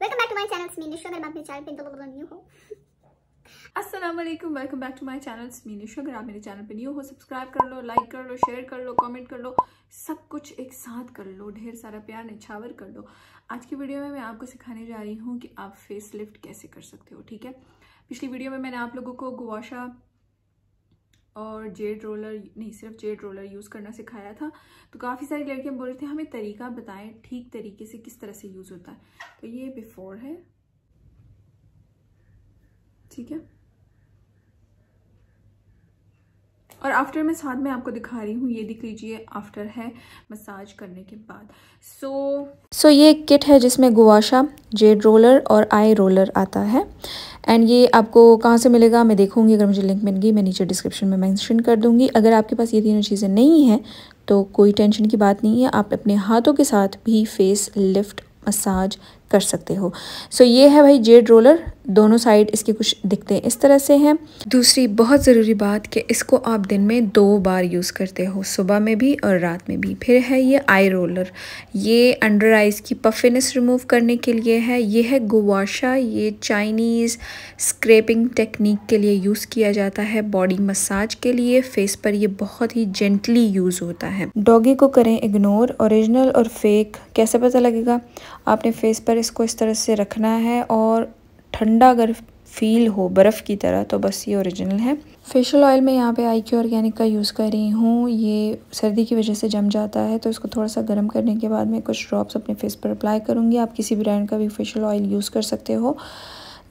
welcome back to my channel मीनिश अगर आप मेरे चैनल पे तो न्यू हो असलम welcome back to my channel मीनिश अगर आप मेरे चैनल पे न्यू हो सब्सक्राइब कर लो लाइक कर लो शेयर कर लो कमेंट कर लो सब कुछ एक साथ कर लो ढेर सारा प्यार निछावर कर लो आज की वीडियो में मैं आपको सिखाने जा रही हूँ कि आप फेस लिफ्ट कैसे कर सकते हो ठीक है पिछली वीडियो में मैंने आप लोगों को गुवाशा और जेड रोलर नहीं सिर्फ जेड रोलर यूज़ करना सिखाया था तो काफ़ी सारी लड़कियाँ बोल रही थी हमें तरीका बताएं ठीक तरीके से किस तरह से यूज़ होता है तो ये बिफोर है ठीक है और आफ्टर मैं साथ में आपको दिखा रही हूँ ये दिख लीजिए आफ्टर है मसाज करने के बाद सो so, सो so, ये एक किट है जिसमें गुआशा जेड रोलर और आई रोलर आता है एंड ये आपको कहाँ से मिलेगा मैं देखूँगी अगर मुझे लिंक मिल गई मैं नीचे डिस्क्रिप्शन में मैंशन कर दूँगी अगर आपके पास ये तीनों चीज़ें नहीं हैं तो कोई टेंशन की बात नहीं है आप अपने हाथों के साथ भी फेस लिफ्ट मसाज कर सकते हो सो so, ये है भाई जेड रोलर दोनों साइड इसके कुछ दिखते हैं इस तरह से हैं दूसरी बहुत ज़रूरी बात कि इसको आप दिन में दो बार यूज़ करते हो सुबह में भी और रात में भी फिर है ये आई रोलर ये अंडर आइज़ की पफिनेस रिमूव करने के लिए है ये है गुवाशा ये चाइनीज़ स्क्रेपिंग टेक्निक के लिए यूज़ किया जाता है बॉडी मसाज के लिए फेस पर यह बहुत ही जेंटली यूज़ होता है डॉगी को करें इग्नोर औरिजिनल और फेक कैसे पता लगेगा आपने फेस पर इसको इस तरह से रखना है और ठंडा अगर फील हो बर्फ़ की तरह तो बस ये ओरिजिनल है फेशियल ऑयल में यहाँ पे आई क्यू ऑर्गेनिक का यूज़ कर रही हूँ ये सर्दी की वजह से जम जाता है तो इसको थोड़ा सा गर्म करने के बाद मैं कुछ ड्रॉप्स अपने फेस पर अप्लाई करूँगी आप किसी ब्रांड का भी फेशियल ऑयल यूज़ कर सकते हो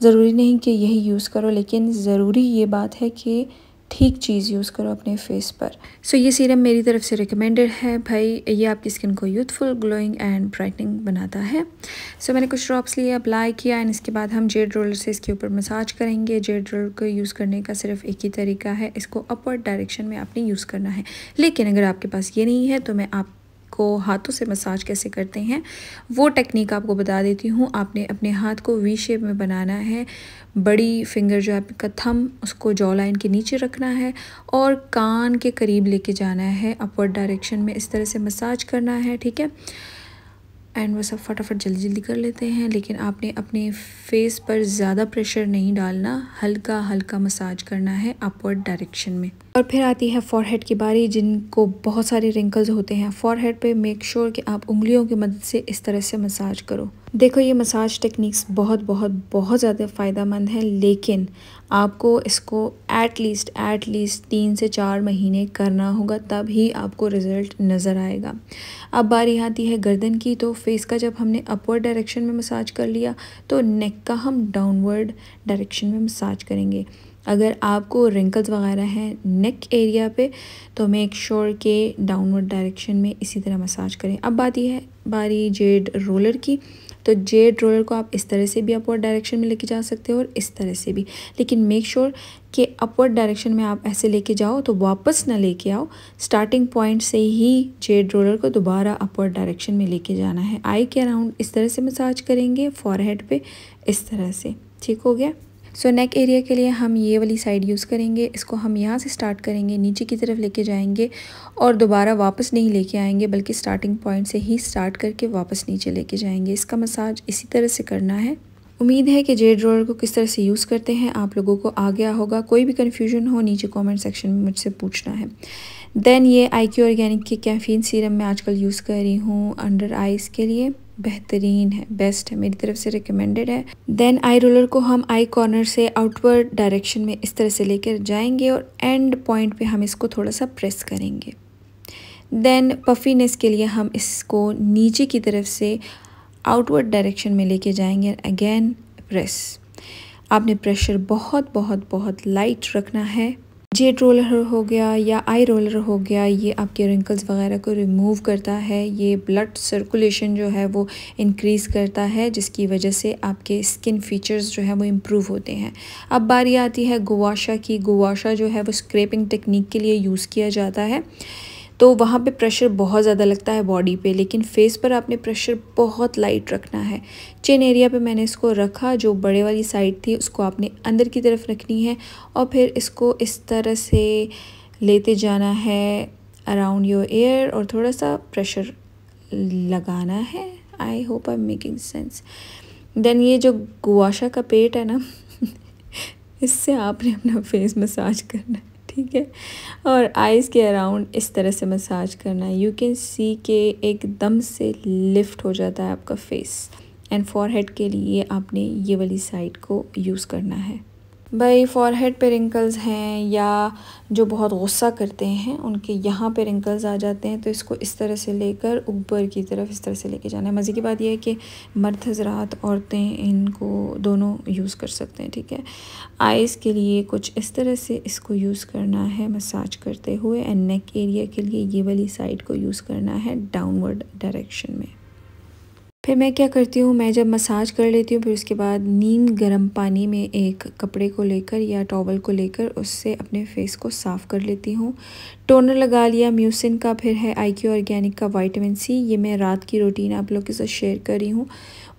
ज़रूरी नहीं कि यही यूज़ करो लेकिन ज़रूरी ये बात है कि ठीक चीज़ यूज़ करो अपने फेस पर सो so, ये सीरम मेरी तरफ से रिकमेंडेड है भाई ये आपकी स्किन को यूथफुल ग्लोइंग एंड ब्राइटनिंग बनाता है सो so, मैंने कुछ ड्रॉप्स लिए अप्लाई किया एंड इसके बाद हम जेड रोलर से इसके ऊपर मसाज करेंगे जेड रोलर को यूज़ करने का सिर्फ एक ही तरीका है इसको अपवर्ड डायरेक्शन में आपने यूज़ करना है लेकिन अगर आपके पास ये नहीं है तो मैं आप को हाथों से मसाज कैसे करते हैं वो टेक्निक आपको बता देती हूँ आपने अपने हाथ को वी शेप में बनाना है बड़ी फिंगर जो है आपका थम उसको जॉ लाइन के नीचे रखना है और कान के करीब लेके जाना है अपवर्ड डायरेक्शन में इस तरह से मसाज करना है ठीक है एंड वो सब फटाफट जल्दी जल्दी कर लेते हैं लेकिन आपने अपने फेस पर ज़्यादा प्रेशर नहीं डालना हल्का हल्का मसाज करना है अपवर्ड डायरेक्शन में और फिर आती है फॉरहेड की बारी जिनको बहुत सारे रिंकल्स होते हैं फॉरहेड पे मेक श्योर sure कि आप उंगलियों की मदद से इस तरह से मसाज करो देखो ये मसाज टेक्निक्स बहुत बहुत बहुत ज़्यादा फ़ायदा मंद है लेकिन आपको इसको एट लीस्ट एट लीस्ट तीन से चार महीने करना होगा तब ही आपको रिज़ल्ट नज़र आएगा अब बारी आती है गर्दन की तो फेस का जब हमने अपवर्ड डायरेक्शन में मसाज कर लिया तो नेक का हम डाउनवर्ड डायरेक्शन में मसाज करेंगे अगर आपको रिंकल्स वगैरह हैं नेक एरिया पे तो मेक श्योर के डाउनवर्ड डायरेक्शन में इसी तरह मसाज करें अब बात यह है बारी जेड रोलर की तो जेड रोलर को आप इस तरह से भी अपवर्ड डायरेक्शन में लेके जा सकते हो और इस तरह से भी लेकिन मेक श्योर कि अपवर्ड डायरेक्शन में आप ऐसे लेके जाओ तो वापस ना लेके आओ स्टार्टिंग पॉइंट से ही जेड रोलर को दोबारा अपवर्ड डायरेक्शन में लेके जाना है आई के अराउंड इस तरह से मसाज करेंगे फॉरहेड पे इस तरह से ठीक हो गया सो नेक एरिया के लिए हम ये वाली साइड यूज़ करेंगे इसको हम यहाँ से स्टार्ट करेंगे नीचे की तरफ लेके जाएंगे और दोबारा वापस नहीं लेके आएंगे बल्कि स्टार्टिंग पॉइंट से ही स्टार्ट करके वापस नीचे लेके जाएंगे इसका मसाज इसी तरह से करना है उम्मीद है कि जेड रोलर को किस तरह से यूज़ करते हैं आप लोगों को आ गया होगा कोई भी कन्फ्यूजन हो नीचे कॉमेंट सेक्शन में मुझसे पूछना है देन ये आई क्यू ऑर्गेनिक के कैफ़ीन सीरम मैं आजकल यूज़ कर रही हूँ अंडर आइज़ के लिए बेहतरीन है बेस्ट है मेरी तरफ से रिकमेंडेड है देन आई रोलर को हम आई कॉर्नर से आउटवर्ड डायरेक्शन में इस तरह से लेकर जाएंगे और एंड पॉइंट पे हम इसको थोड़ा सा प्रेस करेंगे देन पफीनेस के लिए हम इसको नीचे की तरफ से आउटवर्ड डायरेक्शन में लेके जाएंगे अगेन प्रेस आपने प्रेशर बहुत बहुत बहुत लाइट रखना है जेड रोलर हो गया या आई रोलर हो गया ये आपके रिंकल्स वगैरह को रिमूव करता है ये ब्लड सर्कुलेशन जो है वो इंक्रीज़ करता है जिसकी वजह से आपके स्किन फीचर्स जो है वो इम्प्रूव होते हैं अब बारी आती है गुवाशा की गुवाशा जो है वो स्क्रेपिंग टेक्निक के लिए यूज़ किया जाता है तो वहाँ पे प्रेशर बहुत ज़्यादा लगता है बॉडी पे लेकिन फेस पर आपने प्रेशर बहुत लाइट रखना है चिन एरिया पे मैंने इसको रखा जो बड़े वाली साइड थी उसको आपने अंदर की तरफ रखनी है और फिर इसको इस तरह से लेते जाना है अराउंड योर एयर और थोड़ा सा प्रेशर लगाना है I hope I making sense then ये जो गुआशा का पेट है ना इससे आपने अपना फेस मसाज करना ठीक है और आइज़ के अराउंड इस तरह से मसाज करना है यू कैन सी के एकदम से लिफ्ट हो जाता है आपका फेस एंड फॉरहेड के लिए आपने ये वाली साइड को यूज़ करना है भाई फॉरहेड पे रिंकल्स हैं या जो बहुत गुस्सा करते हैं उनके यहाँ पे रिंकल्स आ जाते हैं तो इसको इस तरह से लेकर ऊपर की तरफ इस तरह से लेके जाना है मज़े की बात यह है कि मर्द हजरात औरतें इनको दोनों यूज़ कर सकते हैं ठीक है आइज़ के लिए कुछ इस तरह से इसको यूज़ करना है मसाज करते हुए एंड नेक एरिया के लिए ये वाली साइड को यूज़ करना है डाउनवर्ड डायरेक्शन में फिर मैं क्या करती हूँ मैं जब मसाज कर लेती हूँ फिर उसके बाद नीम गर्म पानी में एक कपड़े को लेकर या टॉवल को लेकर उससे अपने फेस को साफ़ कर लेती हूँ टोनर लगा लिया म्यूसिन का फिर है आई क्यू ऑर्गेनिक का वाइटामिन सी ये मैं रात की रूटीन आप लोग के साथ शेयर कर रही हूँ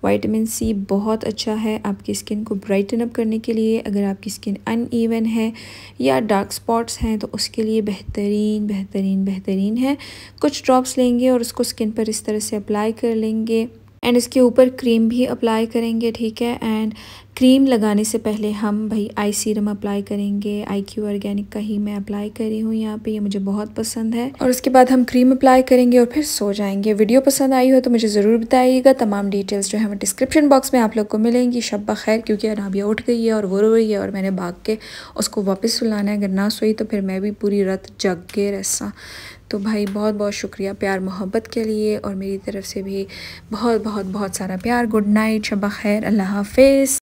वाइटामिन सी बहुत अच्छा है आपकी स्किन को ब्राइटन अप करने के लिए अगर आपकी स्किन ईवन है या डार्क स्पॉट्स हैं तो उसके लिए बेहतरीन बेहतरीन बेहतरीन है कुछ ड्रॉप्स लेंगे और उसको स्किन पर इस तरह से अप्लाई कर लेंगे एंड इसके ऊपर क्रीम भी अप्लाई करेंगे ठीक है एंड क्रीम लगाने से पहले हम भाई आई सीरम अप्लाई करेंगे आई क्यू ऑर्गेनिक का ही मैं अप्लाई करी हूँ यहाँ पे ये मुझे बहुत पसंद है और उसके बाद हम क्रीम अप्लाई करेंगे और फिर सो जाएंगे वीडियो पसंद आई हो तो मुझे ज़रूर बताइएगा तमाम डिटेल्स जो है वो डिस्क्रिप्शन बॉक्स में आप लोग को मिलेंगी शब खैर क्योंकि अनाबिया उठ गई है और वो रो रही है और मैंने भाग के उसको वापस सुलाना है अगर ना सोई तो फिर मैं भी पूरी रत जग के रहसा तो भाई बहुत बहुत शुक्रिया प्यार मोहब्बत के लिए और मेरी तरफ से भी बहुत बहुत बहुत सारा प्यार गुड नाइट शब खैर अल्लाह हाफिज़